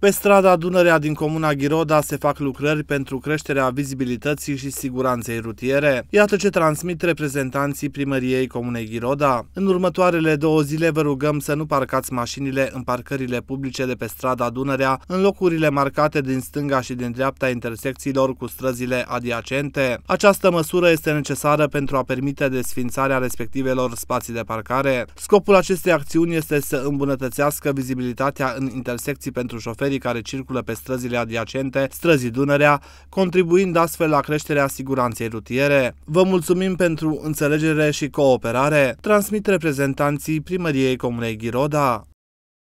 Pe strada Dunărea din comuna Ghiroda se fac lucrări pentru creșterea vizibilității și siguranței rutiere. Iată ce transmit reprezentanții primăriei comunei Ghiroda. În următoarele două zile vă rugăm să nu parcați mașinile în parcările publice de pe strada Dunărea, în locurile marcate din stânga și din dreapta intersecțiilor cu străzile adiacente. Această măsură este necesară pentru a permite desfințarea respectivelor spații de parcare. Scopul acestei acțiuni este să îmbunătățească vizibilitatea în intersecții pentru șoferi întuneric care circulă pe străzile adiacente străzii Dunărea, contribuind astfel la creșterea siguranței rutiere. Vă mulțumim pentru înțelegere și cooperare, transmit reprezentanții primăriei Comunei Ghiroda.